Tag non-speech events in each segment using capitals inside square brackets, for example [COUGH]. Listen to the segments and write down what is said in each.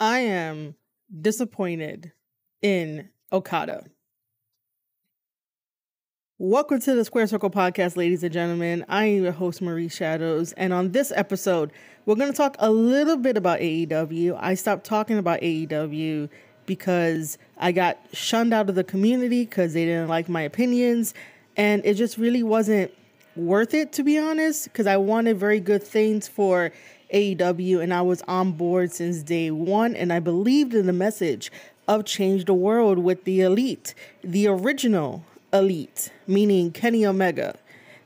I am disappointed in Okada. Welcome to the Square Circle Podcast, ladies and gentlemen. I am your host, Marie Shadows. And on this episode, we're going to talk a little bit about AEW. I stopped talking about AEW because I got shunned out of the community because they didn't like my opinions. And it just really wasn't worth it, to be honest, because I wanted very good things for AEW, and I was on board since day one, and I believed in the message of change the world with the elite, the original elite, meaning Kenny Omega,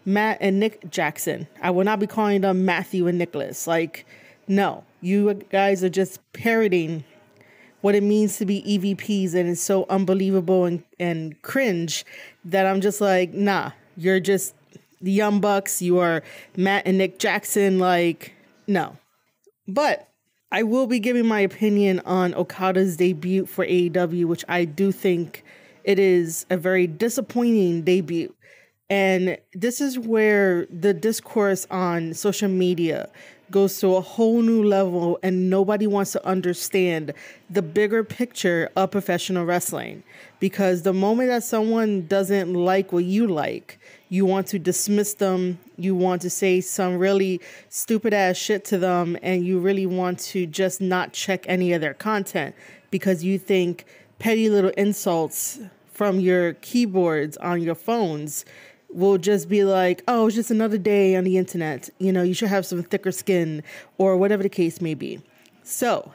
Matt and Nick Jackson. I will not be calling them Matthew and Nicholas. Like, no, you guys are just parroting what it means to be EVPs, and it's so unbelievable and, and cringe that I'm just like, nah, you're just the Young Bucks, you are Matt and Nick Jackson, like no. But I will be giving my opinion on Okada's debut for AEW, which I do think it is a very disappointing debut. And this is where the discourse on social media goes to a whole new level, and nobody wants to understand the bigger picture of professional wrestling. Because the moment that someone doesn't like what you like, you want to dismiss them. You want to say some really stupid ass shit to them. And you really want to just not check any of their content because you think petty little insults from your keyboards on your phones will just be like, oh, it's just another day on the internet. You know, you should have some thicker skin or whatever the case may be. So,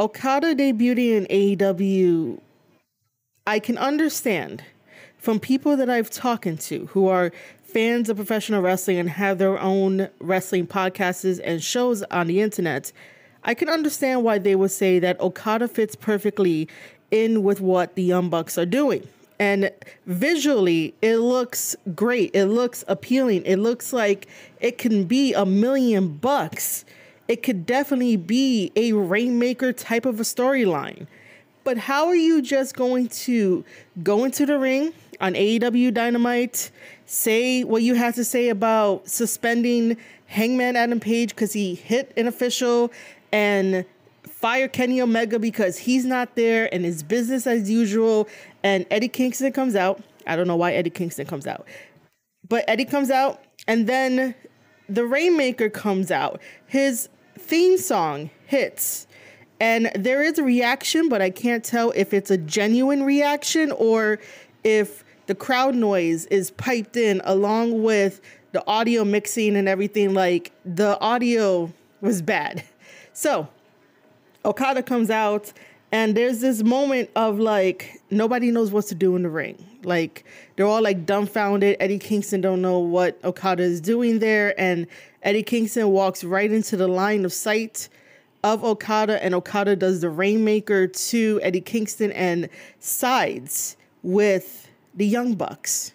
Okada debuting in AEW, I can understand from people that I've talked to who are fans of professional wrestling and have their own wrestling podcasts and shows on the internet, I can understand why they would say that Okada fits perfectly in with what the Young Bucks are doing. And visually, it looks great. It looks appealing. It looks like it can be a million bucks. It could definitely be a Rainmaker type of a storyline. But how are you just going to go into the ring, on AEW Dynamite. Say what you have to say about suspending Hangman Adam Page because he hit an official and fire Kenny Omega because he's not there and it's business as usual. And Eddie Kingston comes out. I don't know why Eddie Kingston comes out, but Eddie comes out and then the Rainmaker comes out. His theme song hits. And there is a reaction, but I can't tell if it's a genuine reaction or if the crowd noise is piped in along with the audio mixing and everything. Like the audio was bad. [LAUGHS] So Okada comes out, and there's this moment of like nobody knows what to do in the ring. Like they're all like dumbfounded. Eddie Kingston don't know what Okada is doing there, and Eddie Kingston walks right into the line of sight of Okada, and Okada does the Rainmaker to Eddie Kingston and sides with the Young Bucks.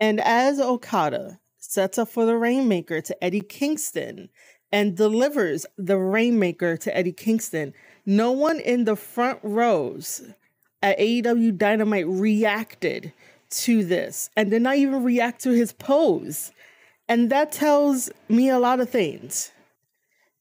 And as Okada sets up for the Rainmaker to Eddie Kingston and delivers the Rainmaker to Eddie Kingston, no one in the front rows at AEW Dynamite reacted to this and did not even react to his pose. And that tells me a lot of things.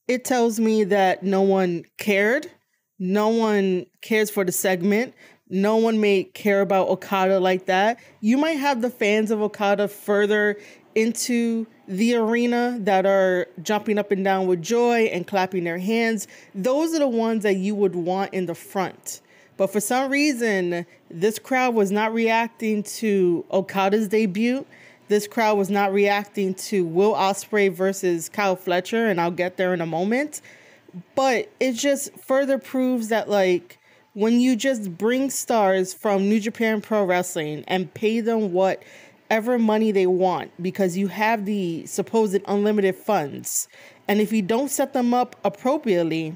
It tells me that no one cared. No one cares for the segment no one may care about Okada like that. You might have the fans of Okada further into the arena that are jumping up and down with joy and clapping their hands. Those are the ones that you would want in the front. But for some reason, this crowd was not reacting to Okada's debut. This crowd was not reacting to Will Osprey versus Kyle Fletcher, and I'll get there in a moment. But it just further proves that like when you just bring stars from New Japan Pro Wrestling and pay them whatever money they want because you have the supposed unlimited funds. And if you don't set them up appropriately,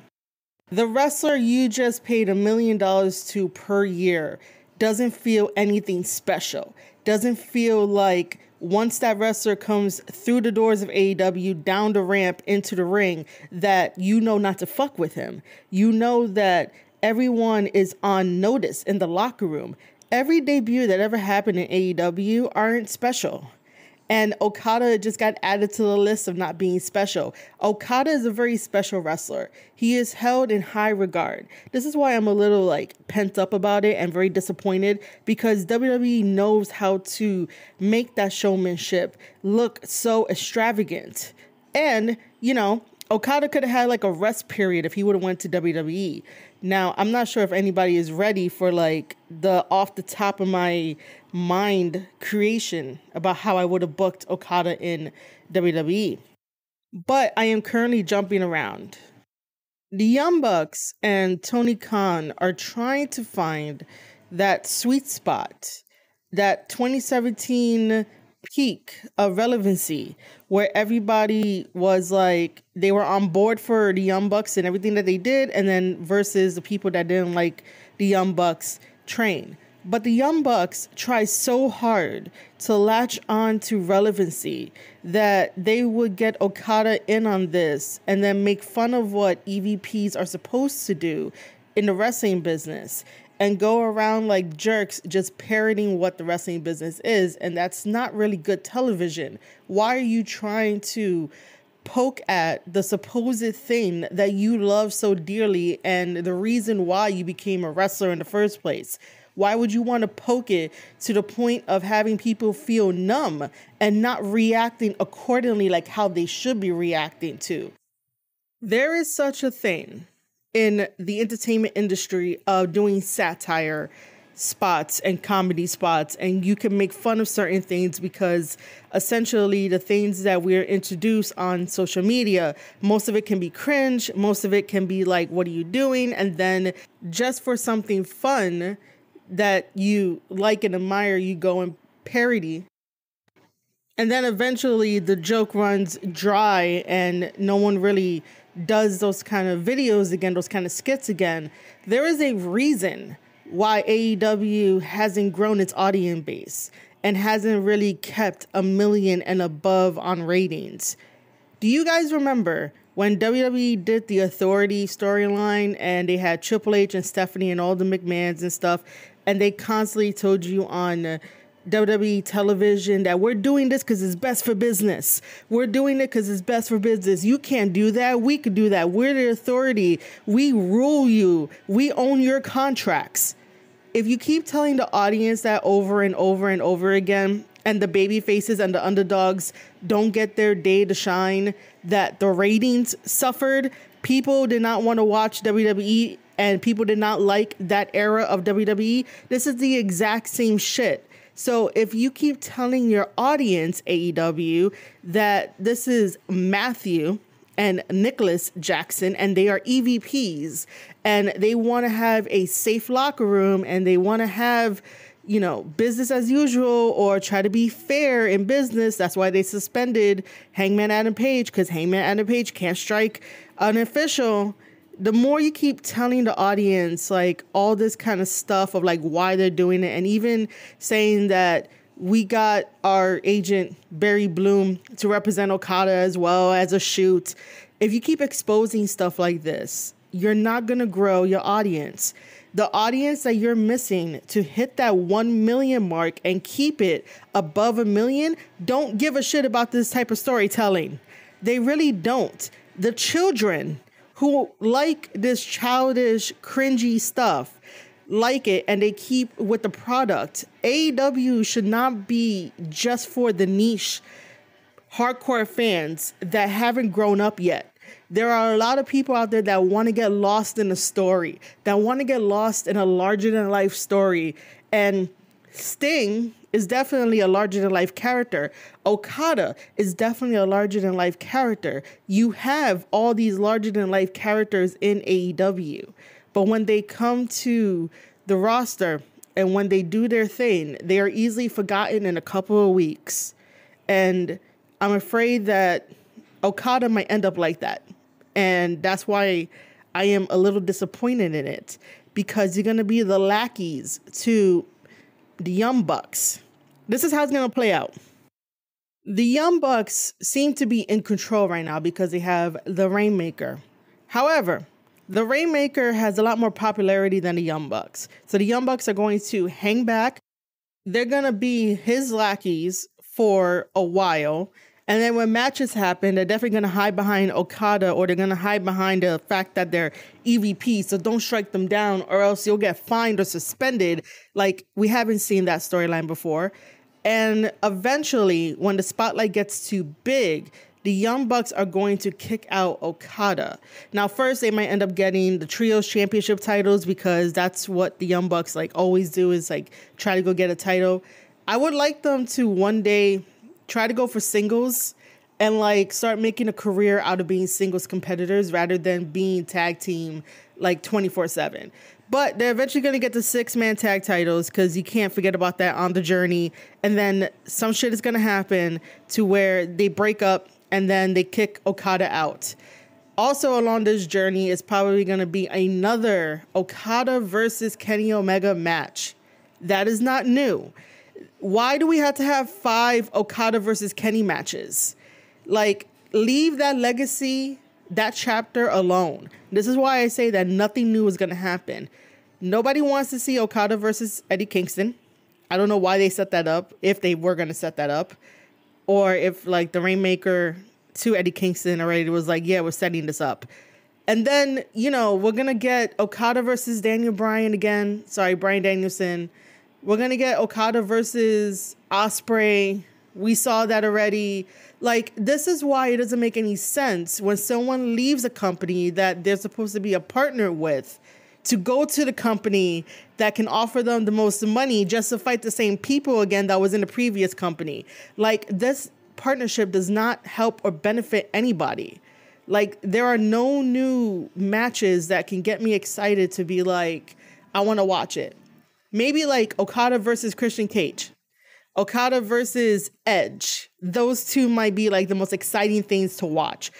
the wrestler you just paid a million dollars to per year doesn't feel anything special. Doesn't feel like once that wrestler comes through the doors of AEW, down the ramp into the ring, that you know not to fuck with him. You know that everyone is on notice in the locker room. Every debut that ever happened in AEW aren't special. And Okada just got added to the list of not being special. Okada is a very special wrestler. He is held in high regard. This is why I'm a little like pent up about it and very disappointed because WWE knows how to make that showmanship look so extravagant. And, you know, Okada could have had like a rest period if he would have went to WWE. Now, I'm not sure if anybody is ready for like the off the top of my mind creation about how I would have booked Okada in WWE. But I am currently jumping around. The Young Bucks and Tony Khan are trying to find that sweet spot, that 2017 peak of relevancy where everybody was like they were on board for the Young Bucks and everything that they did, and then versus the people that didn't like the Young Bucks train. But the Young Bucks try so hard to latch on to relevancy that they would get Okada in on this and then make fun of what EVPs are supposed to do in the wrestling business and go around like jerks just parroting what the wrestling business is and that's not really good television why are you trying to poke at the supposed thing that you love so dearly and the reason why you became a wrestler in the first place why would you want to poke it to the point of having people feel numb and not reacting accordingly like how they should be reacting to there is such a thing in the entertainment industry of doing satire spots and comedy spots and you can make fun of certain things because essentially the things that we're introduced on social media most of it can be cringe most of it can be like what are you doing and then just for something fun that you like and admire you go and parody and then eventually the joke runs dry and no one really does those kind of videos again, those kind of skits again, there is a reason why AEW hasn't grown its audience base and hasn't really kept a million and above on ratings. Do you guys remember when WWE did the Authority storyline and they had Triple H and Stephanie and all the McMahons and stuff, and they constantly told you on WWE television that we're doing this because it's best for business. We're doing it because it's best for business. You can't do that. We could do that. We're the authority. We rule you. We own your contracts. If you keep telling the audience that over and over and over again, and the baby faces and the underdogs don't get their day to shine, that the ratings suffered, people did not want to watch WWE and people did not like that era of WWE. This is the exact same shit so if you keep telling your audience, AEW, that this is Matthew and Nicholas Jackson and they are EVPs and they want to have a safe locker room and they want to have you know, business as usual or try to be fair in business. That's why they suspended Hangman Adam Page because Hangman Adam Page can't strike an official the more you keep telling the audience like all this kind of stuff of like why they're doing it and even saying that we got our agent Barry Bloom to represent Okada as well as a shoot. If you keep exposing stuff like this, you're not going to grow your audience. The audience that you're missing to hit that 1 million mark and keep it above a million don't give a shit about this type of storytelling. They really don't. The children who like this childish, cringy stuff like it and they keep with the product. AW should not be just for the niche hardcore fans that haven't grown up yet. There are a lot of people out there that want to get lost in a story, that want to get lost in a larger than life story. And Sting is definitely a larger than life character. Okada is definitely a larger than life character. You have all these larger than life characters in AEW. But when they come to the roster and when they do their thing, they are easily forgotten in a couple of weeks. And I'm afraid that Okada might end up like that. And that's why I am a little disappointed in it because you're going to be the lackeys to the Young Bucks this is how it's going to play out. The Young Bucks seem to be in control right now because they have the Rainmaker. However, the Rainmaker has a lot more popularity than the Young Bucks. So the Young Bucks are going to hang back. They're going to be his lackeys for a while. And then when matches happen, they're definitely going to hide behind Okada or they're going to hide behind the fact that they're EVP. So don't strike them down or else you'll get fined or suspended. Like, we haven't seen that storyline before. And eventually, when the spotlight gets too big, the Young Bucks are going to kick out Okada. Now, first they might end up getting the trios championship titles because that's what the Young Bucks like always do is like try to go get a title. I would like them to one day try to go for singles and like start making a career out of being singles competitors rather than being tag team like 24 7. But they're eventually going to get the six man tag titles because you can't forget about that on the journey. And then some shit is going to happen to where they break up and then they kick Okada out. Also, along this journey is probably going to be another Okada versus Kenny Omega match. That is not new. Why do we have to have five Okada versus Kenny matches? Like, leave that legacy that chapter alone. This is why I say that nothing new is going to happen. Nobody wants to see Okada versus Eddie Kingston. I don't know why they set that up, if they were going to set that up, or if like the Rainmaker to Eddie Kingston already was like, yeah, we're setting this up. And then, you know, we're going to get Okada versus Daniel Bryan again. Sorry, Brian Danielson. We're going to get Okada versus Osprey. We saw that already. Like, this is why it doesn't make any sense when someone leaves a company that they're supposed to be a partner with to go to the company that can offer them the most money just to fight the same people again that was in the previous company. Like, this partnership does not help or benefit anybody. Like, there are no new matches that can get me excited to be like, I wanna watch it. Maybe like Okada versus Christian Cage. Okada versus Edge. Those two might be like the most exciting things to watch.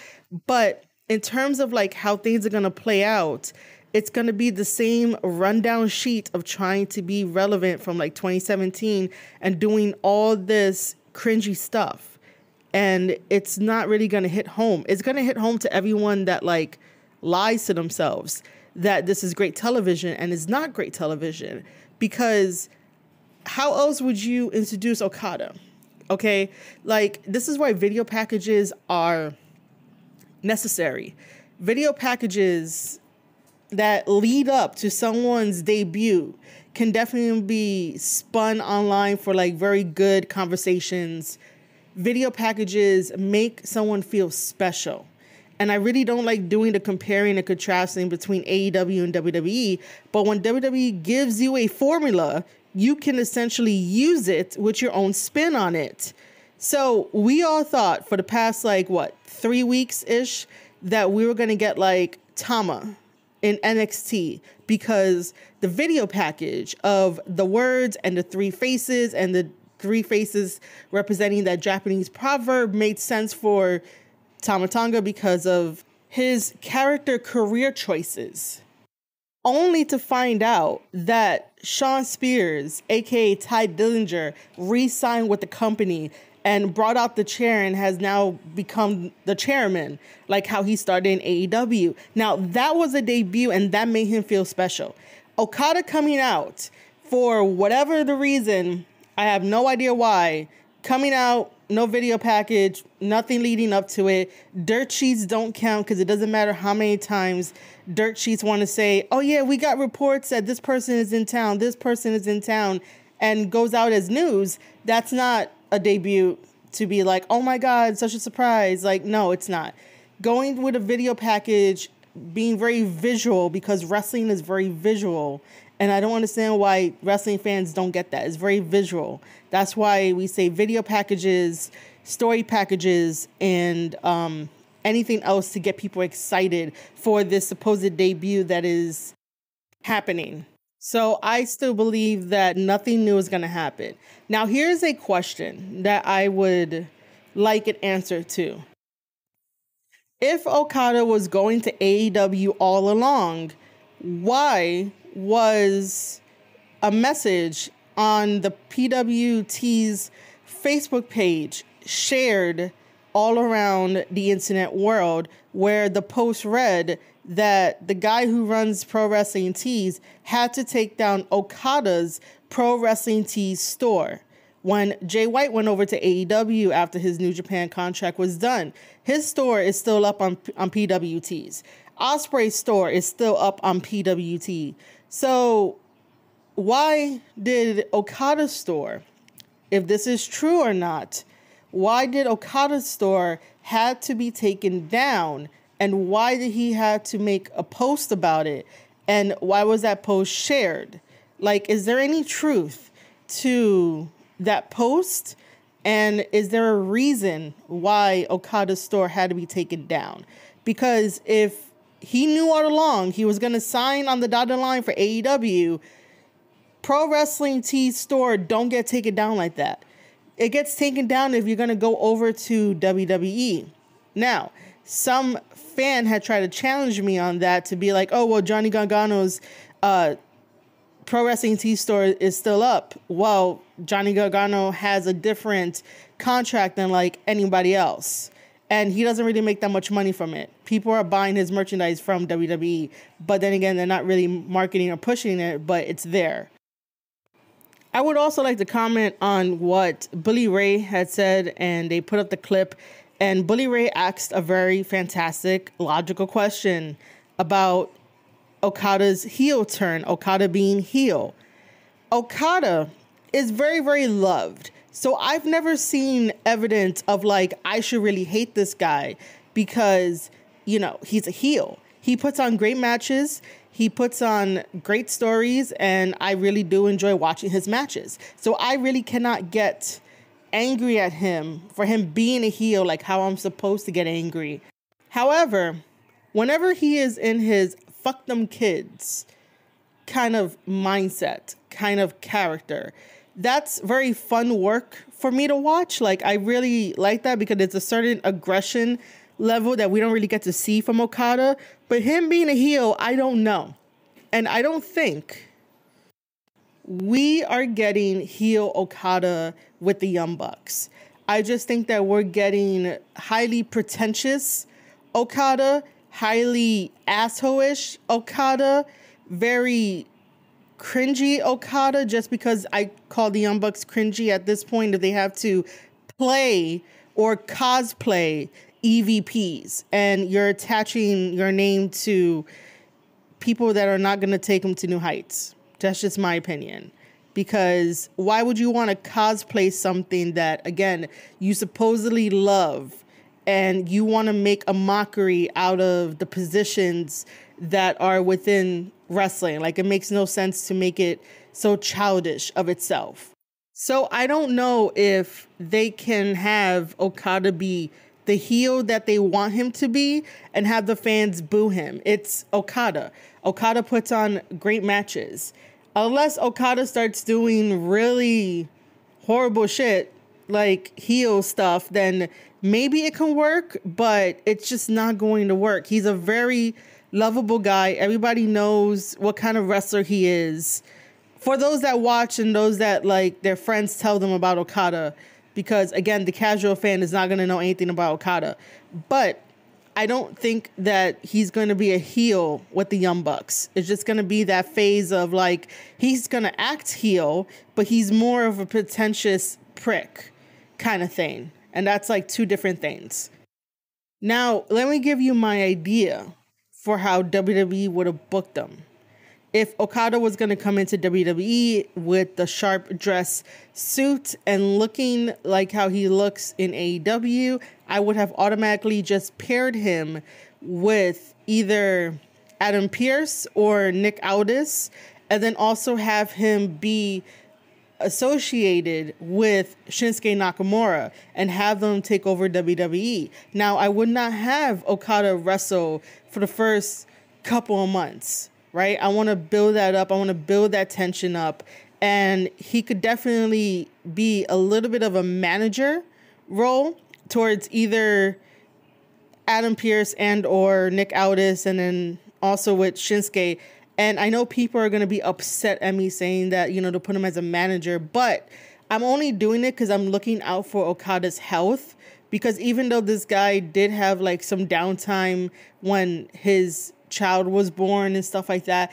But in terms of like how things are going to play out, it's going to be the same rundown sheet of trying to be relevant from like 2017 and doing all this cringy stuff. And it's not really going to hit home. It's going to hit home to everyone that like lies to themselves that this is great television and it's not great television because how else would you introduce Okada? Okay, like this is why video packages are necessary. Video packages that lead up to someone's debut can definitely be spun online for like very good conversations. Video packages make someone feel special. And I really don't like doing the comparing and contrasting between AEW and WWE. But when WWE gives you a formula, you can essentially use it with your own spin on it. So we all thought for the past like what three weeks ish that we were gonna get like Tama in NXT because the video package of the words and the three faces and the three faces representing that Japanese proverb made sense for Tamatanga because of his character career choices. Only to find out that Sean Spears, aka Ty Dillinger, re signed with the company and brought out the chair and has now become the chairman, like how he started in AEW. Now, that was a debut and that made him feel special. Okada coming out for whatever the reason, I have no idea why, coming out no video package, nothing leading up to it. Dirt sheets don't count because it doesn't matter how many times dirt sheets want to say, oh, yeah, we got reports that this person is in town, this person is in town, and goes out as news. That's not a debut to be like, oh my God, such a surprise. Like, no, it's not. Going with a video package, being very visual because wrestling is very visual and I don't understand why wrestling fans don't get that. It's very visual. That's why we say video packages, story packages, and um, anything else to get people excited for this supposed debut that is happening. So I still believe that nothing new is going to happen. Now, here's a question that I would like an answer to. If Okada was going to AEW all along, why was a message on the PWT's Facebook page shared all around the internet world where the post read that the guy who runs Pro Wrestling Tees had to take down Okada's Pro Wrestling Tees store. When Jay White went over to AEW after his New Japan contract was done, his store is still up on, on PWTs. Osprey's store is still up on PWT. So, why did Okada store, if this is true or not, why did Okada store had to be taken down, and why did he have to make a post about it, and why was that post shared? Like, is there any truth to that post? And is there a reason why Okada's store had to be taken down? Because if he knew all along he was going to sign on the dotted line for AEW. Pro Wrestling T store don't get taken down like that. It gets taken down if you're going to go over to WWE. Now, some fan had tried to challenge me on that to be like, oh, well, Johnny Gargano's uh, Pro Wrestling T store is still up. Well, Johnny Gargano has a different contract than like anybody else and he doesn't really make that much money from it. People are buying his merchandise from WWE, but then again, they're not really marketing or pushing it, but it's there. I would also like to comment on what Bully Ray had said, and they put up the clip. And Bully Ray asked a very fantastic, logical question about Okada's heel turn, Okada being heel. Okada is very, very loved. So I've never seen evidence of like, I should really hate this guy because, you know, he's a heel. He puts on great matches, he puts on great stories, and I really do enjoy watching his matches. So I really cannot get angry at him for him being a heel, like how I'm supposed to get angry. However, whenever he is in his fuck them kids kind of mindset, kind of character, that's very fun work for me to watch. Like I really like that because it's a certain aggression level that we don't really get to see from Okada. But him being a heel, I don't know. And I don't think we are getting heel Okada with the Young Bucks. I just think that we're getting highly pretentious Okada, highly assholeish Okada, very cringy Okada just because I call the Young Bucks cringy at this point if they have to play or cosplay EVPs and you're attaching your name to people that are not going to take them to new heights. That's just my opinion. Because why would you want to cosplay something that, again, you supposedly love and you want to make a mockery out of the positions that are within wrestling. Like it makes no sense to make it so childish of itself. So I don't know if they can have Okada be the heel that they want him to be and have the fans boo him. It's Okada. Okada puts on great matches. Unless Okada starts doing really horrible shit, like heel stuff, then maybe it can work, but it's just not going to work. He's a very lovable guy. Everybody knows what kind of wrestler he is. For those that watch and those that like their friends tell them about Okada, because again, the casual fan is not going to know anything about Okada. But I don't think that he's going to be a heel with the Young Bucks. It's just going to be that phase of like he's going to act heel, but he's more of a pretentious prick kind of thing. And that's like two different things. Now, let me give you my idea for how WWE would have booked them. If Okada was going to come into WWE with the sharp dress suit and looking like how he looks in AEW, I would have automatically just paired him with either Adam Pierce or Nick Aldis, and then also have him be associated with Shinsuke Nakamura and have them take over WWE. Now, I would not have Okada wrestle for the first couple of months, right? I want to build that up. I want to build that tension up. And he could definitely be a little bit of a manager role towards either Adam Pierce and or Nick Aldis and then also with Shinsuke and I know people are going to be upset at me saying that, you know, to put him as a manager, but I'm only doing it because I'm looking out for Okada's health. Because even though this guy did have like some downtime when his child was born and stuff like that,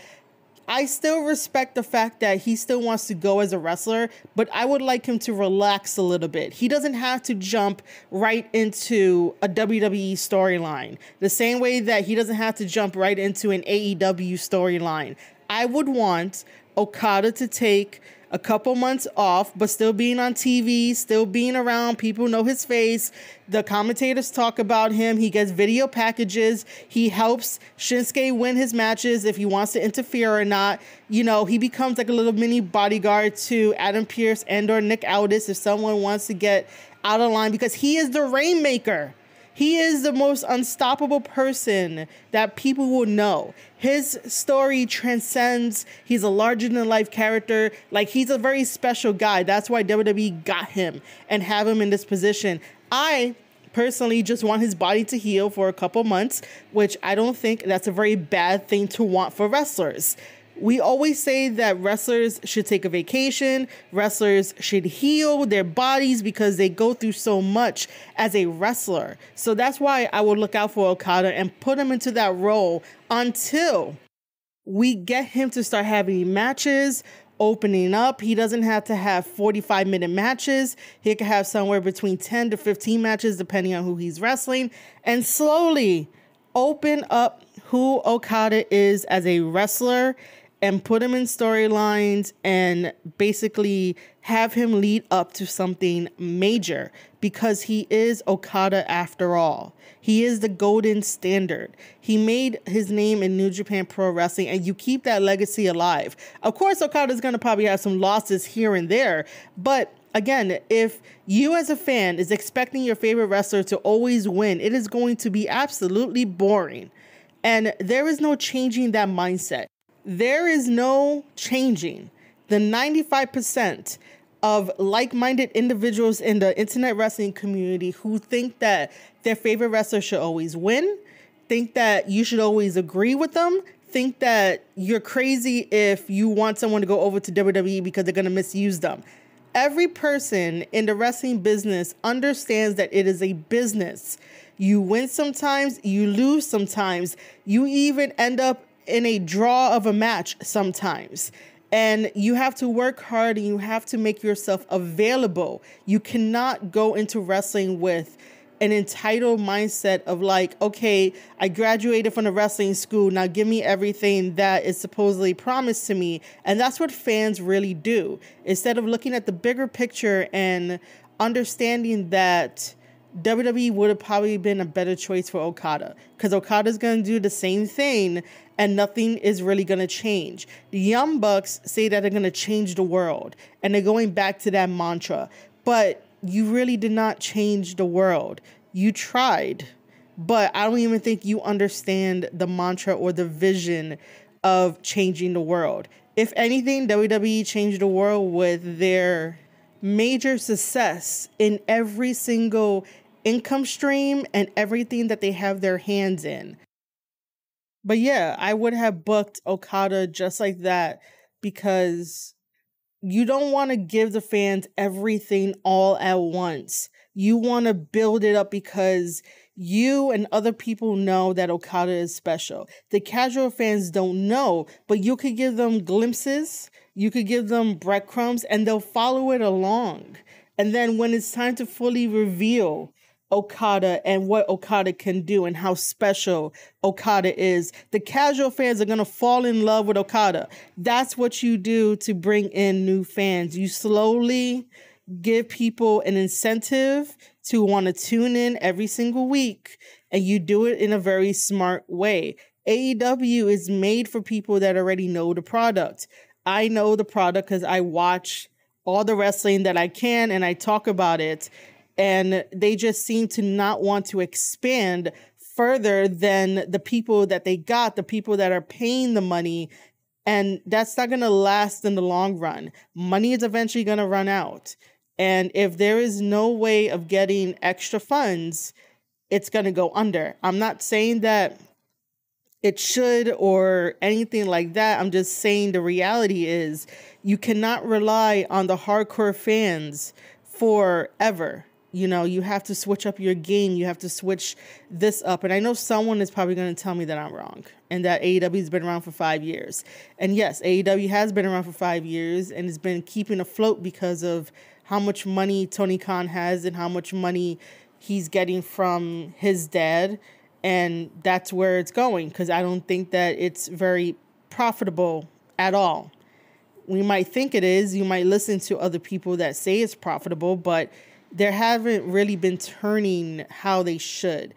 I still respect the fact that he still wants to go as a wrestler, but I would like him to relax a little bit. He doesn't have to jump right into a WWE storyline, the same way that he doesn't have to jump right into an AEW storyline. I would want Okada to take a couple months off, but still being on TV, still being around. People know his face. The commentators talk about him. He gets video packages. He helps Shinsuke win his matches if he wants to interfere or not. You know, he becomes like a little mini bodyguard to Adam Pierce and or Nick Aldis if someone wants to get out of line because he is the rainmaker. He is the most unstoppable person that people will know. His story transcends. He's a larger than life character. Like, he's a very special guy. That's why WWE got him and have him in this position. I personally just want his body to heal for a couple months, which I don't think that's a very bad thing to want for wrestlers we always say that wrestlers should take a vacation, wrestlers should heal their bodies because they go through so much as a wrestler. So that's why I will look out for Okada and put him into that role until we get him to start having matches, opening up. He doesn't have to have 45 minute matches. He could have somewhere between 10 to 15 matches, depending on who he's wrestling, and slowly open up who Okada is as a wrestler and put him in storylines and basically have him lead up to something major because he is Okada after all. He is the golden standard. He made his name in New Japan Pro Wrestling and you keep that legacy alive. Of course, Okada is going to probably have some losses here and there, but again, if you as a fan is expecting your favorite wrestler to always win, it is going to be absolutely boring. And there is no changing that mindset there is no changing the 95% of like minded individuals in the internet wrestling community who think that their favorite wrestler should always win, think that you should always agree with them, think that you're crazy if you want someone to go over to WWE because they're going to misuse them. Every person in the wrestling business understands that it is a business. You win sometimes, you lose sometimes. You even end up in a draw of a match sometimes. And you have to work hard and you have to make yourself available. You cannot go into wrestling with an entitled mindset of like, okay, I graduated from the wrestling school. Now give me everything that is supposedly promised to me. And that's what fans really do. Instead of looking at the bigger picture and understanding that WWE would have probably been a better choice for Okada because Okada's going to do the same thing and nothing is really going to change. The Young Bucks say that they're going to change the world and they're going back to that mantra. But you really did not change the world. You tried, but I don't even think you understand the mantra or the vision of changing the world. If anything, WWE changed the world with their major success in every single income stream and everything that they have their hands in. But yeah, I would have booked Okada just like that because you don't want to give the fans everything all at once. You want to build it up because you and other people know that Okada is special. The casual fans don't know, but you could give them glimpses, you could give them breadcrumbs, and they'll follow it along. And then when it's time to fully reveal Okada and what Okada can do and how special Okada is. The casual fans are going to fall in love with Okada. That's what you do to bring in new fans. You slowly give people an incentive to want to tune in every single week, and you do it in a very smart way. AEW is made for people that already know the product. I know the product because I watch all the wrestling that I can and I talk about it and they just seem to not want to expand further than the people that they got, the people that are paying the money. And that's not going to last in the long run. Money is eventually going to run out. And if there is no way of getting extra funds, it's going to go under. I'm not saying that it should or anything like that. I'm just saying the reality is you cannot rely on the hardcore fans forever you know, you have to switch up your game. You have to switch this up. And I know someone is probably going to tell me that I'm wrong and that AEW's been around for five years. And yes, AEW has been around for five years and has been keeping afloat because of how much money Tony Khan has and how much money he's getting from his dad. And that's where it's going because I don't think that it's very profitable at all. We might think it is. You might listen to other people that say it's profitable, but there haven't really been turning how they should.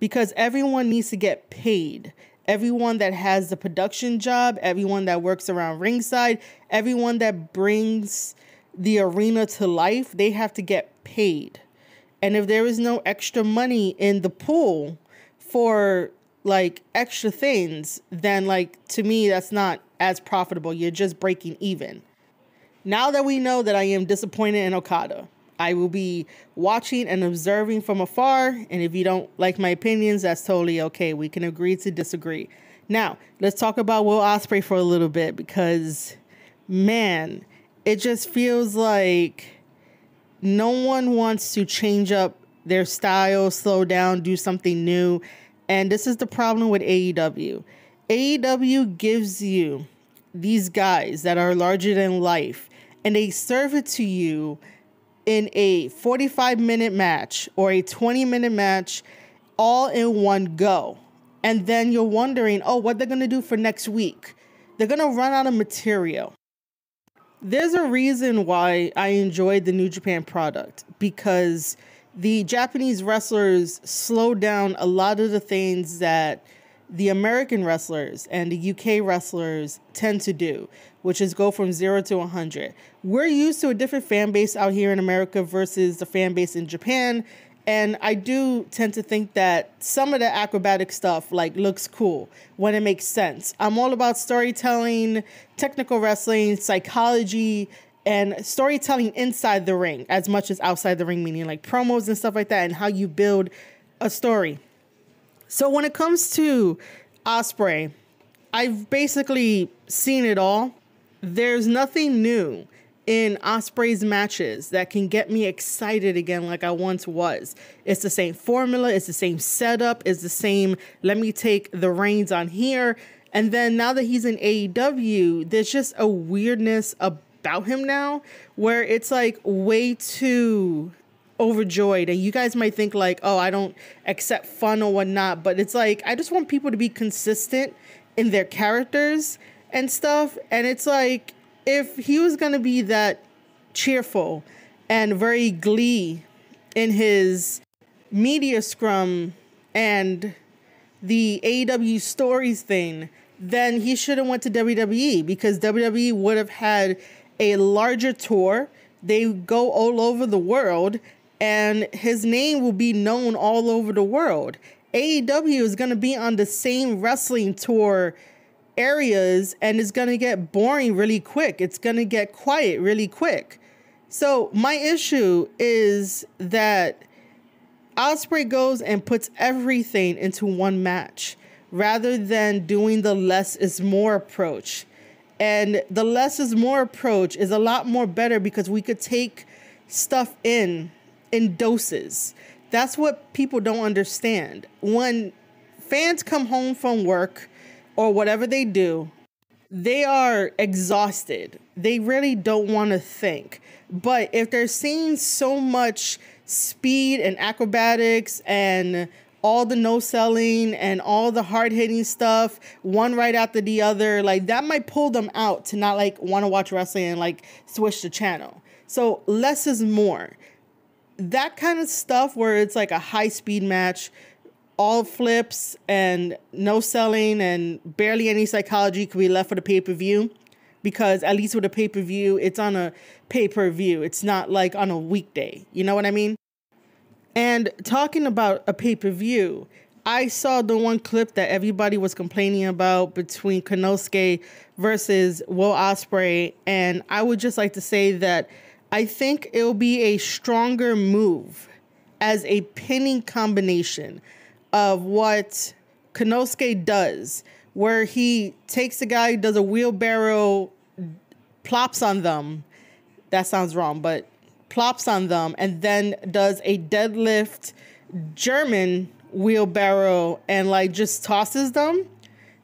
Because everyone needs to get paid. Everyone that has the production job, everyone that works around ringside, everyone that brings the arena to life, they have to get paid. And if there is no extra money in the pool for like extra things, then like to me that's not as profitable. You're just breaking even. Now that we know that I am disappointed in Okada, I will be watching and observing from afar. And if you don't like my opinions, that's totally okay. We can agree to disagree. Now, let's talk about Will Osprey for a little bit because, man, it just feels like no one wants to change up their style, slow down, do something new. And this is the problem with AEW. AEW gives you these guys that are larger than life and they serve it to you in a 45 minute match or a 20 minute match all in one go. And then you're wondering, oh, what they're going to do for next week. They're going to run out of material. There's a reason why I enjoyed the New Japan product because the Japanese wrestlers slow down a lot of the things that the American wrestlers and the UK wrestlers tend to do which is go from zero to 100. We're used to a different fan base out here in America versus the fan base in Japan. And I do tend to think that some of the acrobatic stuff like looks cool when it makes sense. I'm all about storytelling, technical wrestling, psychology, and storytelling inside the ring as much as outside the ring, meaning like promos and stuff like that, and how you build a story. So when it comes to Osprey, I've basically seen it all. There's nothing new in Osprey's matches that can get me excited again like I once was. It's the same formula, it's the same setup, it's the same let me take the reins on here. And then now that he's in AEW, there's just a weirdness about him now where it's like way too overjoyed and you guys might think like oh i don't accept fun or whatnot but it's like i just want people to be consistent in their characters and stuff. And it's like if he was gonna be that cheerful and very glee in his media scrum and the AW stories thing, then he should have went to WWE because WWE would have had a larger tour. They go all over the world and his name will be known all over the world. AEW is going to be on the same wrestling tour areas and it's going to get boring really quick. It's going to get quiet really quick. So, my issue is that Osprey goes and puts everything into one match rather than doing the less is more approach. And the less is more approach is a lot more better because we could take stuff in in doses. That's what people don't understand. When fans come home from work, or whatever they do, they are exhausted. They really don't want to think. But if they're seeing so much speed and acrobatics and all the no selling and all the hard hitting stuff, one right after the other, like that might pull them out to not like want to watch wrestling and like switch the channel. So less is more. That kind of stuff where it's like a high speed match all flips and no selling and barely any psychology could be left for the pay per view because at least with a pay per view, it's on a pay per view. It's not like on a weekday. You know what I mean? And talking about a pay per view, I saw the one clip that everybody was complaining about between Konosuke versus Will Osprey, and I would just like to say that I think it'll be a stronger move as a pinning combination of what Konosuke does, where he takes a guy, does a wheelbarrow, plops on them. That sounds wrong, but plops on them, and then does a deadlift German wheelbarrow and like just tosses them.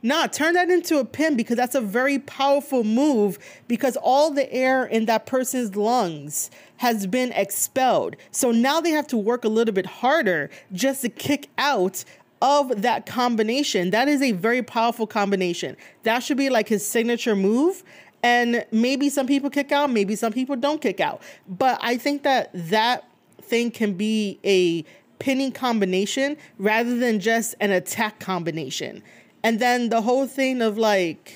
Nah, turn that into a pin because that's a very powerful move because all the air in that person's lungs has been expelled. So now they have to work a little bit harder just to kick out of that combination. That is a very powerful combination. That should be like his signature move. And maybe some people kick out, maybe some people don't kick out. But I think that that thing can be a pinning combination rather than just an attack combination. And then the whole thing of like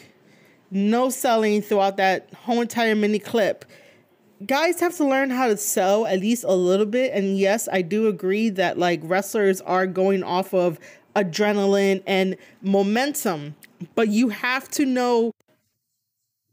no selling throughout that whole entire mini clip guys have to learn how to sell at least a little bit. And yes, I do agree that like wrestlers are going off of adrenaline and momentum, but you have to know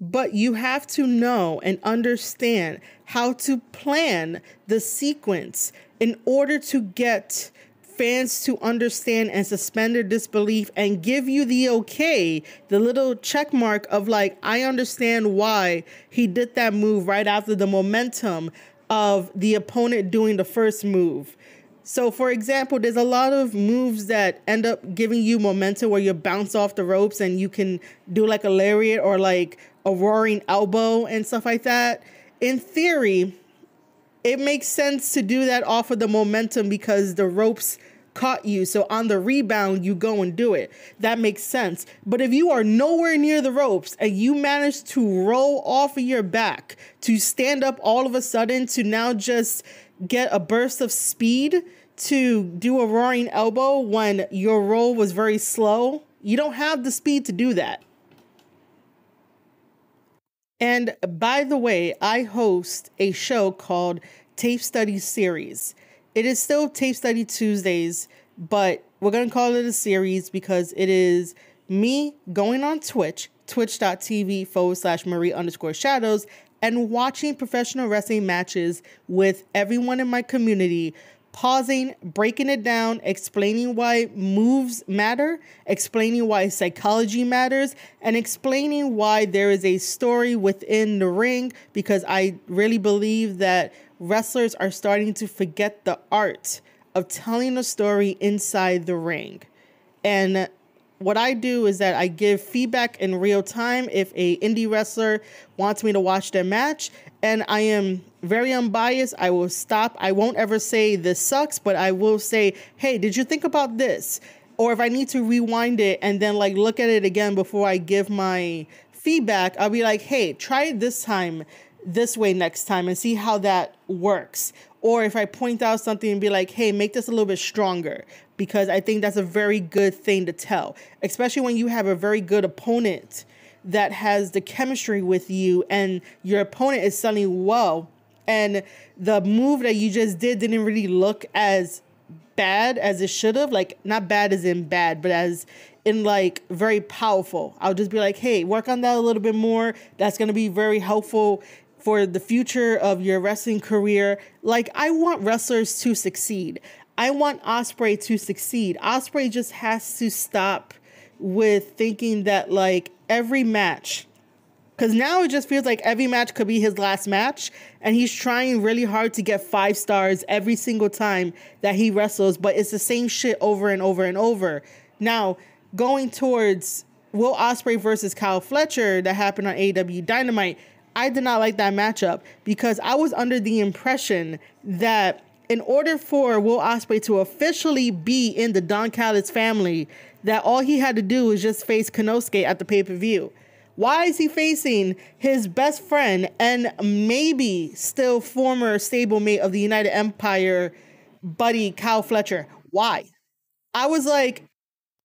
but you have to know and understand how to plan the sequence in order to get fans to understand and suspend their disbelief and give you the okay, the little check mark of like, I understand why he did that move right after the momentum of the opponent doing the first move. So, for example, there's a lot of moves that end up giving you momentum where you bounce off the ropes and you can do like a lariat or like a roaring elbow and stuff like that. In theory, it makes sense to do that off of the momentum because the ropes caught you. So on the rebound, you go and do it. That makes sense. But if you are nowhere near the ropes and you manage to roll off of your back to stand up all of a sudden to now just get a burst of speed to do a roaring elbow when your roll was very slow, you don't have the speed to do that. And by the way, I host a show called Tape Study Series it is still Tape Study Tuesdays, but we're going to call it a series because it is me going on Twitch, twitch.tv forward slash Marie underscore shadows, and watching professional wrestling matches with everyone in my community, pausing, breaking it down, explaining why moves matter, explaining why psychology matters, and explaining why there is a story within the ring because I really believe that wrestlers are starting to forget the art of telling a story inside the ring. And what I do is that I give feedback in real time if a indie wrestler wants me to watch their match and I am very unbiased. I will stop. I won't ever say this sucks, but I will say, "Hey, did you think about this?" Or if I need to rewind it and then like look at it again before I give my feedback, I'll be like, "Hey, try it this time this way next time and see how that works. Or if I point out something and be like, hey, make this a little bit stronger, because I think that's a very good thing to tell, especially when you have a very good opponent that has the chemistry with you and your opponent is suddenly, whoa, and the move that you just did didn't really look as bad as it should have. Like, not bad as in bad, but as in like very powerful. I'll just be like, hey, work on that a little bit more. That's going to be very helpful for the future of your wrestling career. Like I want wrestlers to succeed. I want Osprey to succeed. Osprey just has to stop with thinking that like every match because now it just feels like every match could be his last match and he's trying really hard to get five stars every single time that he wrestles but it's the same shit over and over and over now going towards will osprey versus kyle fletcher that happened on aw dynamite I did not like that matchup because I was under the impression that in order for Will Osprey to officially be in the Don Callis family, that all he had to do was just face Konosuke at the pay per view. Why is he facing his best friend and maybe still former stablemate of the United Empire, buddy Kyle Fletcher? Why? I was like,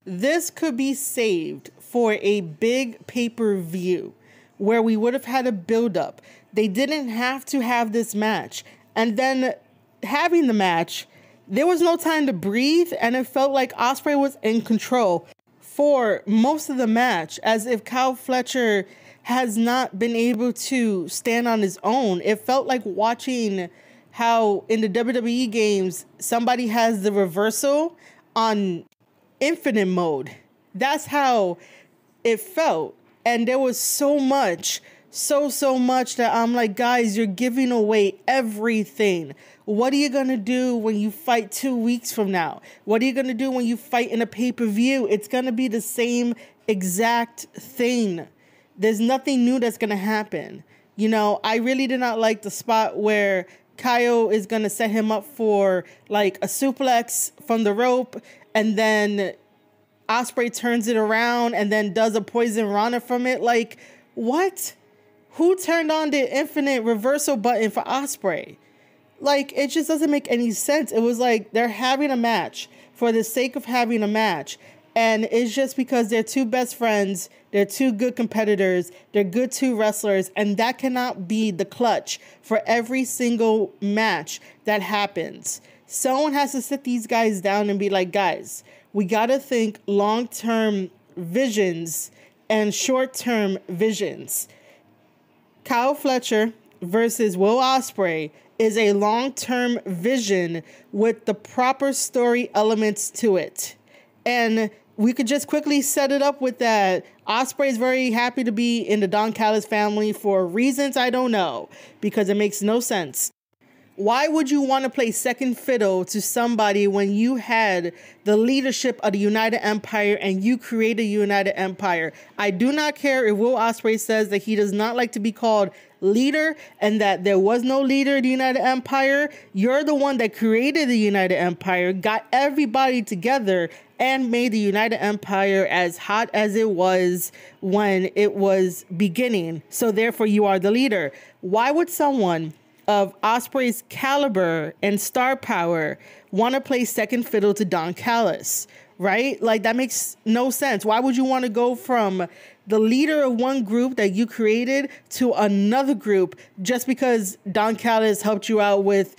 this could be saved for a big pay per view where we would have had a build up. They didn't have to have this match. And then having the match, there was no time to breathe and it felt like Osprey was in control for most of the match as if Kyle Fletcher has not been able to stand on his own. It felt like watching how in the WWE games somebody has the reversal on infinite mode. That's how it felt. And there was so much, so, so much that I'm like, guys, you're giving away everything. What are you going to do when you fight two weeks from now? What are you going to do when you fight in a pay per view? It's going to be the same exact thing. There's nothing new that's going to happen. You know, I really did not like the spot where Kyle is going to set him up for like a suplex from the rope and then Osprey turns it around and then does a poison Rana from it. Like, what? Who turned on the infinite reversal button for Osprey? Like, it just doesn't make any sense. It was like they're having a match for the sake of having a match. And it's just because they're two best friends, they're two good competitors, they're good two wrestlers, and that cannot be the clutch for every single match that happens. Someone has to sit these guys down and be like, guys, we got to think long term visions and short term visions. Kyle Fletcher versus Will Osprey is a long term vision with the proper story elements to it. And we could just quickly set it up with that. Osprey is very happy to be in the Don Callis family for reasons I don't know, because it makes no sense. Why would you want to play second fiddle to somebody when you had the leadership of the United Empire and you created a United Empire? I do not care if Will Osprey says that he does not like to be called leader and that there was no leader of the United Empire. You're the one that created the United Empire, got everybody together, and made the United Empire as hot as it was when it was beginning. So therefore, you are the leader. Why would someone of Osprey's caliber and star power want to play second fiddle to Don Callis, right? Like that makes no sense. Why would you want to go from the leader of one group that you created to another group just because Don Callis helped you out with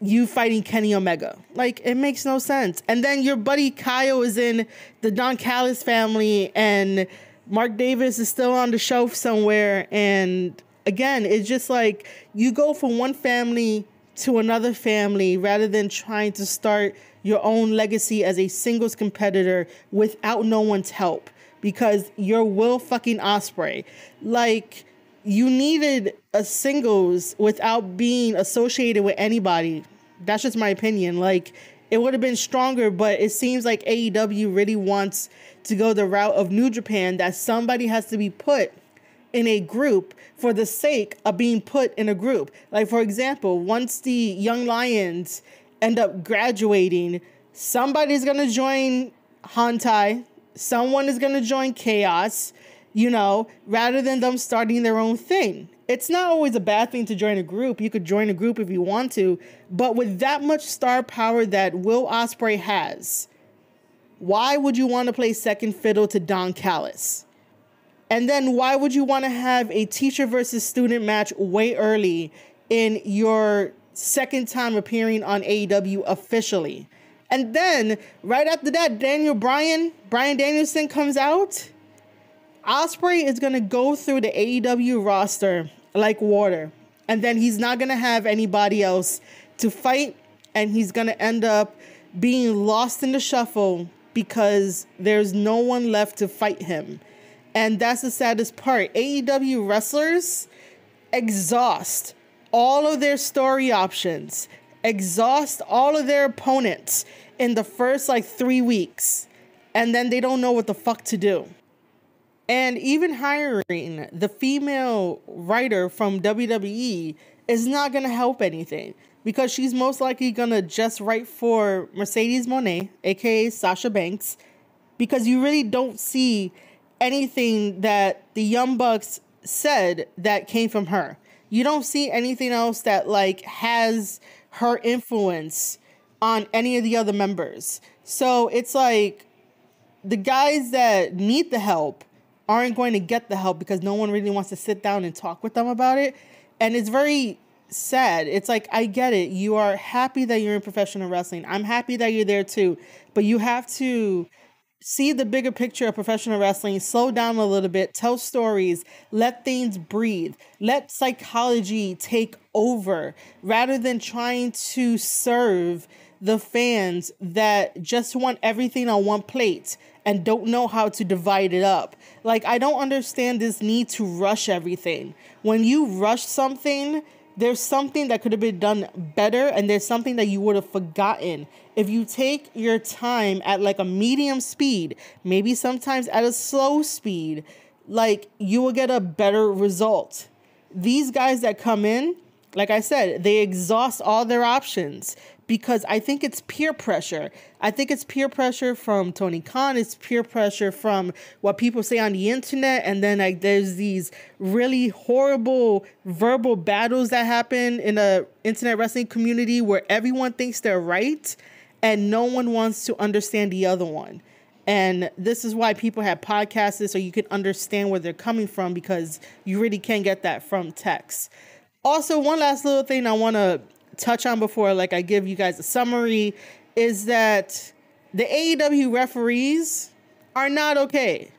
you fighting Kenny Omega. Like it makes no sense. And then your buddy Kyle is in the Don Callis family and Mark Davis is still on the shelf somewhere and again, it's just like you go from one family to another family rather than trying to start your own legacy as a singles competitor without no one's help because you're Will fucking Osprey. Like you needed a singles without being associated with anybody. That's just my opinion. Like it would have been stronger, but it seems like AEW really wants to go the route of New Japan that somebody has to be put in a group for the sake of being put in a group. Like, for example, once the Young Lions end up graduating, somebody's going to join Hantai, someone is going to join Chaos, you know, rather than them starting their own thing. It's not always a bad thing to join a group. You could join a group if you want to, but with that much star power that Will Osprey has, why would you want to play second fiddle to Don Callis? And then why would you want to have a teacher versus student match way early in your second time appearing on AEW officially? And then right after that, Daniel Bryan, Brian Danielson comes out. Osprey is gonna go through the AEW roster like water, and then he's not gonna have anybody else to fight, and he's gonna end up being lost in the shuffle because there's no one left to fight him. And that's the saddest part. AEW wrestlers exhaust all of their story options, exhaust all of their opponents in the first like three weeks, and then they don't know what the fuck to do. And even hiring the female writer from WWE is not going to help anything because she's most likely going to just write for Mercedes Monet, aka Sasha Banks, because you really don't see anything that the Young Bucks said that came from her. You don't see anything else that like has her influence on any of the other members. So it's like the guys that need the help aren't going to get the help because no one really wants to sit down and talk with them about it. And it's very sad. It's like, I get it. You are happy that you're in professional wrestling. I'm happy that you're there too. But you have to see the bigger picture of professional wrestling, slow down a little bit, tell stories, let things breathe, let psychology take over rather than trying to serve the fans that just want everything on one plate and don't know how to divide it up. Like, I don't understand this need to rush everything. When you rush something, there's something that could have been done better and there's something that you would have forgotten if you take your time at like a medium speed maybe sometimes at a slow speed like you will get a better result these guys that come in like i said they exhaust all their options because I think it's peer pressure. I think it's peer pressure from Tony Khan. It's peer pressure from what people say on the internet, and then like there's these really horrible verbal battles that happen in the internet wrestling community where everyone thinks they're right, and no one wants to understand the other one. And this is why people have podcasts so you can understand where they're coming from because you really can't get that from text. Also, one last little thing I want to touch on before, like I give you guys a summary, is that the AEW referees are not okay.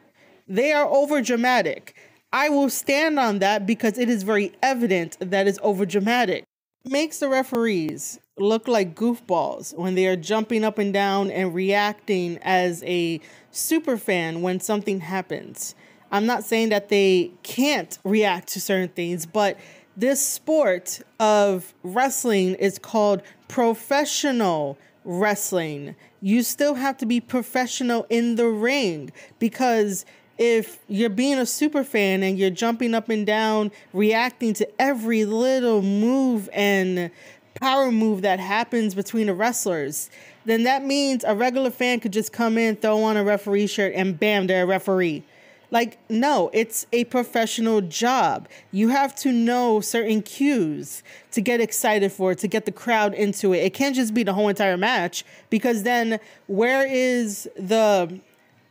They are over dramatic. I will stand on that because it is very evident that is over dramatic. Makes the referees look like goofballs when they are jumping up and down and reacting as a super fan when something happens. I'm not saying that they can't react to certain things, but this sport of wrestling is called professional wrestling. You still have to be professional in the ring because if you're being a super fan and you're jumping up and down, reacting to every little move and power move that happens between the wrestlers, then that means a regular fan could just come in, throw on a referee shirt, and bam, they're a referee. Like, no, it's a professional job. You have to know certain cues to get excited for it, to get the crowd into it. It can't just be the whole entire match because then where is the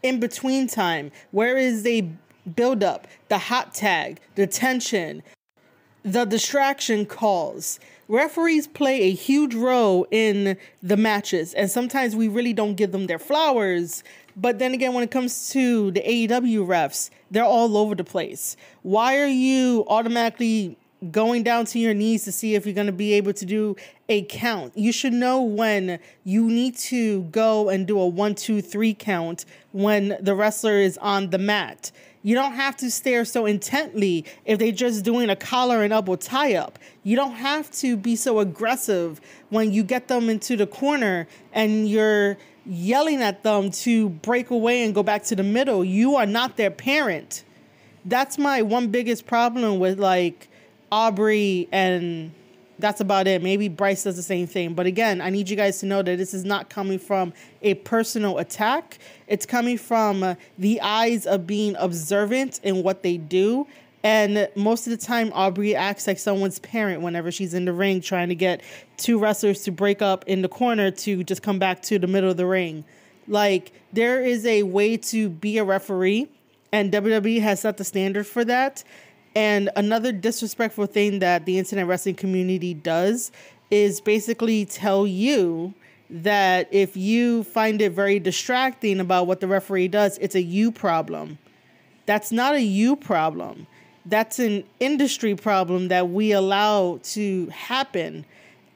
in between time? Where is the build up, the hot tag, the tension, the distraction calls? referees play a huge role in the matches, and sometimes we really don't give them their flowers. But then again, when it comes to the AEW refs, they're all over the place. Why are you automatically going down to your knees to see if you're going to be able to do a count. You should know when you need to go and do a one, two, three count when the wrestler is on the mat. You don't have to stare so intently if they're just doing a collar and elbow tie up. You don't have to be so aggressive when you get them into the corner and you're yelling at them to break away and go back to the middle. You are not their parent. That's my one biggest problem with like Aubrey and that's about it. Maybe Bryce does the same thing. But again, I need you guys to know that this is not coming from a personal attack. It's coming from uh, the eyes of being observant in what they do. And most of the time, Aubrey acts like someone's parent whenever she's in the ring trying to get two wrestlers to break up in the corner to just come back to the middle of the ring. Like, there is a way to be a referee, and WWE has set the standard for that. And another disrespectful thing that the internet wrestling community does is basically tell you that if you find it very distracting about what the referee does, it's a you problem. That's not a you problem. That's an industry problem that we allow to happen.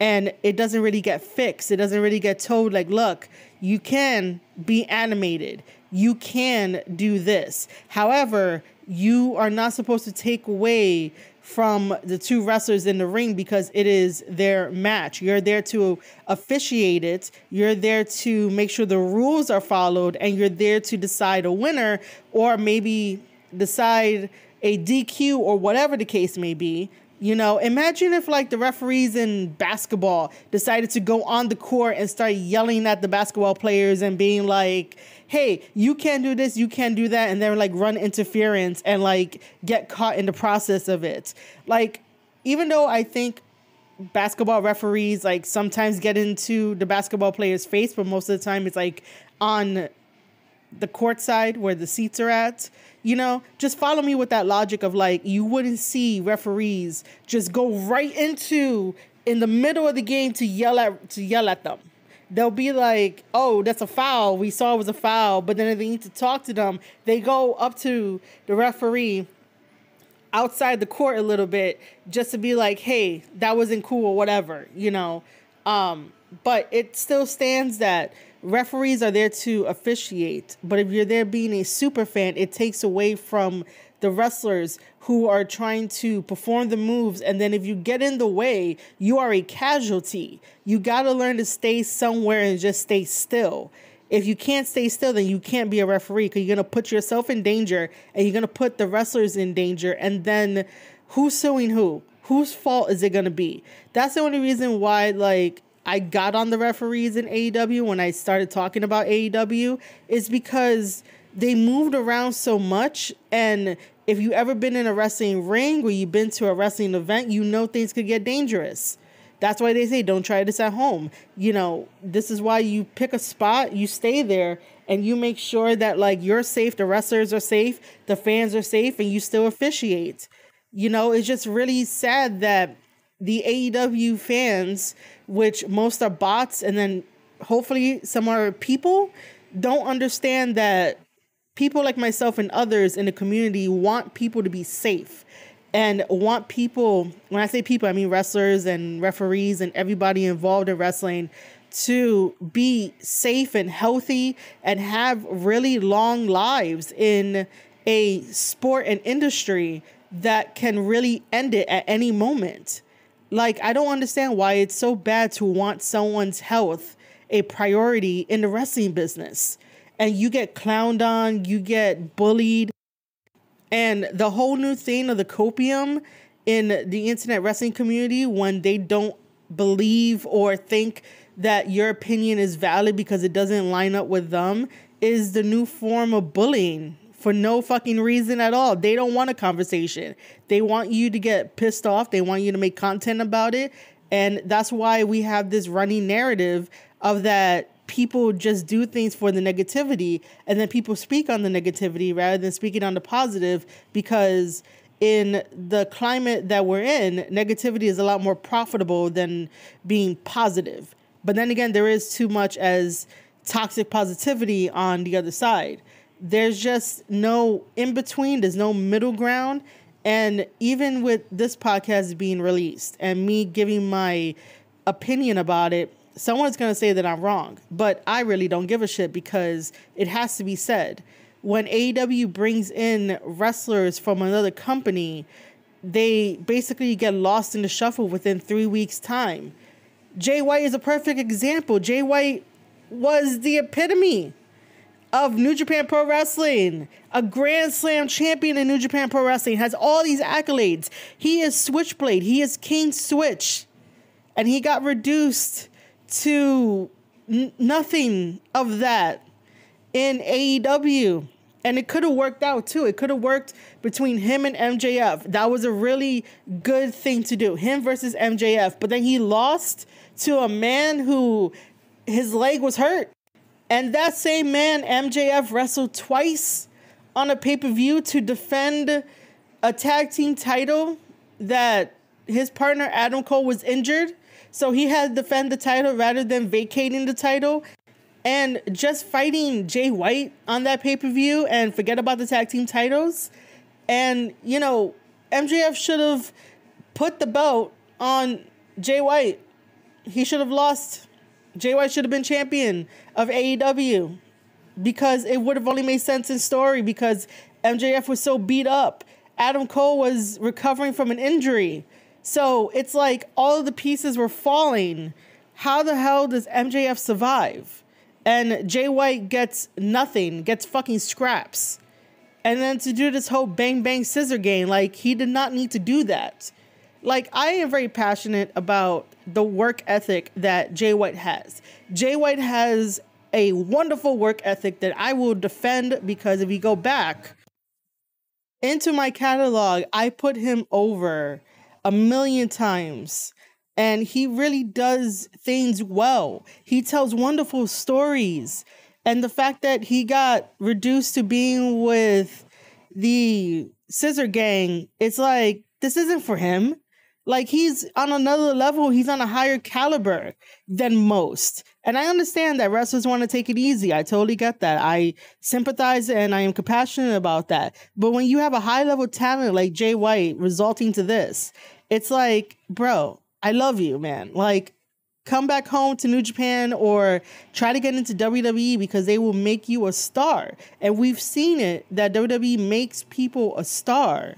And it doesn't really get fixed. It doesn't really get told, like, look, you can be animated. You can do this. However, you are not supposed to take away from the two wrestlers in the ring because it is their match. You're there to officiate it, you're there to make sure the rules are followed, and you're there to decide a winner or maybe decide a DQ or whatever the case may be. You know, imagine if like the referees in basketball decided to go on the court and start yelling at the basketball players and being like, hey, you can do this, you can do that, and then like run interference and like get caught in the process of it. Like, even though I think basketball referees like sometimes get into the basketball player's face, but most of the time it's like on the court side where the seats are at. You know, just follow me with that logic of like you wouldn't see referees just go right into in the middle of the game to yell at to yell at them they'll be like, "Oh, that's a foul. We saw it was a foul." But then they need to talk to them. They go up to the referee outside the court a little bit just to be like, "Hey, that wasn't cool or whatever," you know. Um, but it still stands that referees are there to officiate. But if you're there being a super fan, it takes away from the wrestlers who are trying to perform the moves. And then if you get in the way, you are a casualty. You got to learn to stay somewhere and just stay still. If you can't stay still, then you can't be a referee because you're going to put yourself in danger and you're going to put the wrestlers in danger. And then who's suing who? Whose fault is it going to be? That's the only reason why, like, I got on the referees in AEW when I started talking about AEW is because – they moved around so much and if you ever been in a wrestling ring or you've been to a wrestling event, you know things could get dangerous. That's why they say don't try this at home. You know, this is why you pick a spot, you stay there, and you make sure that like you're safe, the wrestlers are safe, the fans are safe, and you still officiate. You know, it's just really sad that the AEW fans, which most are bots and then hopefully some are people, don't understand that people like myself and others in the community want people to be safe and want people when i say people i mean wrestlers and referees and everybody involved in wrestling to be safe and healthy and have really long lives in a sport and industry that can really end it at any moment like i don't understand why it's so bad to want someone's health a priority in the wrestling business and you get clowned on, you get bullied. And the whole new thing of the copium in the internet wrestling community when they don't believe or think that your opinion is valid because it doesn't line up with them is the new form of bullying for no fucking reason at all. They don't want a conversation. They want you to get pissed off. They want you to make content about it. And that's why we have this running narrative of that people just do things for the negativity and then people speak on the negativity rather than speaking on the positive because in the climate that we're in, negativity is a lot more profitable than being positive. But then again, there is too much as toxic positivity on the other side. There's just no in between, there's no middle ground. And even with this podcast being released and me giving my opinion about it, someone's going to say that I'm wrong, but I really don't give a shit because it has to be said. When AEW brings in wrestlers from another company, they basically get lost in the shuffle within three weeks' time. Jay White is a perfect example. Jay White was the epitome of New Japan Pro Wrestling, a Grand Slam champion in New Japan Pro Wrestling, has all these accolades. He is Switchblade, he is King Switch, and he got reduced to n- nothing of that in AEW. And it could have worked out too. It could have worked between him and MJF. That was a really good thing to do. Him versus MJF. But then he lost to a man who his leg was hurt. And that same man, MJF, wrestled twice on a pay per view to defend a tag team title that his partner Adam Cole was injured so he had to defend the title rather than vacating the title. And just fighting Jay White on that pay per view and forget about the tag team titles. And, you know, MJF should have put the belt on Jay White. He should have lost. Jay White should have been champion of AEW because it would have only made sense in story because MJF was so beat up. Adam Cole was recovering from an injury. So it's like all the pieces were falling. How the hell does MJF survive? And Jay White gets nothing, gets fucking scraps. And then to do this whole bang bang scissor game, like he did not need to do that. Like I am very passionate about the work ethic that Jay White has. Jay White has a wonderful work ethic that I will defend because if you go back into my catalog, I put him over a million times and he really does things well. He tells wonderful stories. And the fact that he got reduced to being with the Scissor Gang, it's like, this isn't for him. Like, he's on another level, he's on a higher caliber than most. And I understand that wrestlers want to take it easy. I totally get that. I sympathize and I am compassionate about that. But when you have a high level talent like Jay White resulting to this, it's like, bro, I love you, man. Like, come back home to New Japan or try to get into WWE because they will make you a star. And we've seen it that WWE makes people a star.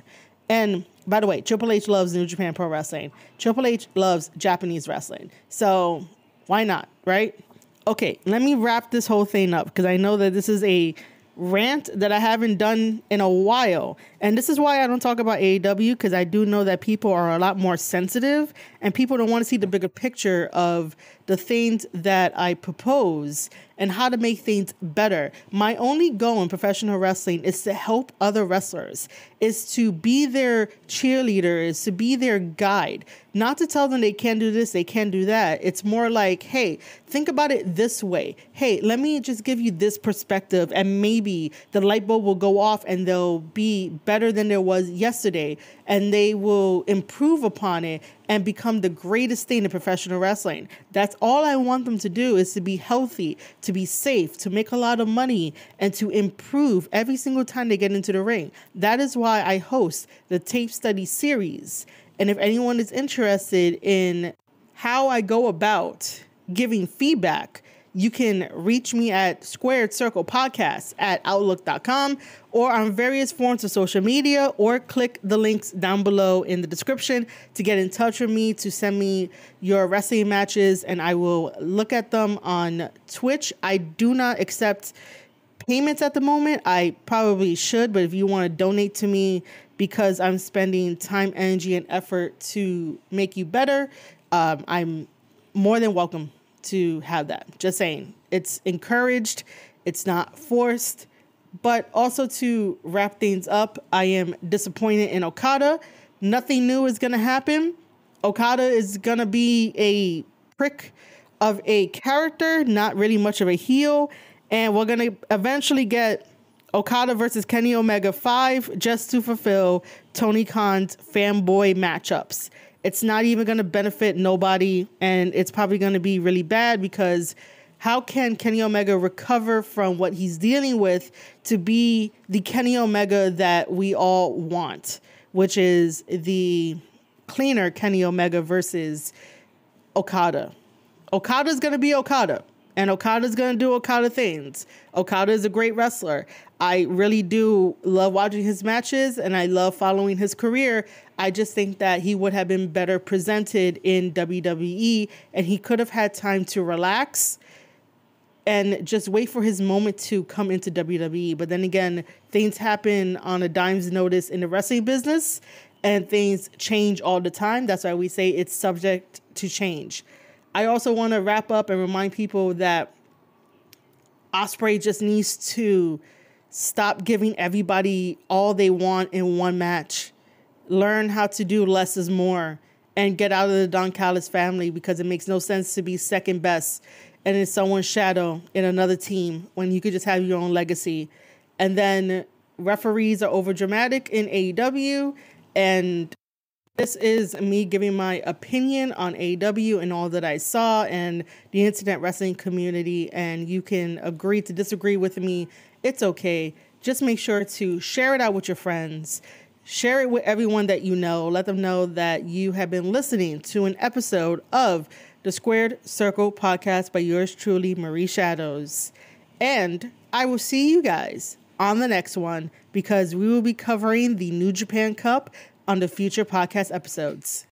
And by the way, Triple H loves New Japan Pro Wrestling. Triple H loves Japanese wrestling. So why not? right? Okay, let me wrap this whole thing up because I know that this is a rant that I haven't done in a while. And this is why I don't talk about AEW because I do know that people are a lot more sensitive and people don't want to see the bigger picture of the things that I propose and how to make things better. My only goal in professional wrestling is to help other wrestlers, is to be their cheerleader, is to be their guide, not to tell them they can do this, they can do that. It's more like, hey, think about it this way. Hey, let me just give you this perspective, and maybe the light bulb will go off and they'll be better than there was yesterday and they will improve upon it and become the greatest thing in professional wrestling. That's all I want them to do is to be healthy, to be safe, to make a lot of money, and to improve every single time they get into the ring. That is why I host the tape study series. And if anyone is interested in how I go about giving feedback you can reach me at squared circle podcast at outlook.com or on various forms of social media or click the links down below in the description to get in touch with me to send me your wrestling matches and I will look at them on Twitch. I do not accept payments at the moment. I probably should, but if you want to donate to me because I'm spending time, energy and effort to make you better, um, I'm more than welcome to have that. Just saying. It's encouraged, it's not forced. But also to wrap things up, I am disappointed in Okada. Nothing new is going to happen. Okada is going to be a prick of a character, not really much of a heel. And we're going to eventually get Okada versus Kenny Omega 5 just to fulfill Tony Khan's fanboy matchups. It's not even going to benefit nobody, and it's probably going to be really bad because how can Kenny Omega recover from what he's dealing with to be the Kenny Omega that we all want, which is the cleaner Kenny Omega versus Okada? Okada's going to be Okada, and Okada's going to do Okada things. Okada is a great wrestler. I really do love watching his matches and I love following his career. I just think that he would have been better presented in WWE and he could have had time to relax and just wait for his moment to come into WWE. But then again, things happen on a dime's notice in the wrestling business and things change all the time. That's why we say it's subject to change. I also want to wrap up and remind people that Osprey just needs to stop giving everybody all they want in one match learn how to do less is more and get out of the Don Callis family because it makes no sense to be second best and in someone's shadow in another team when you could just have your own legacy. And then referees are overdramatic in AEW. And this is me giving my opinion on AEW and all that I saw and the internet wrestling community. And you can agree to disagree with me. It's okay. Just make sure to share it out with your friends Share it with everyone that you know. Let them know that you have been listening to an episode of the Squared Circle podcast by yours truly, Marie Shadows. And I will see you guys on the next one because we will be covering the New Japan Cup on the future podcast episodes.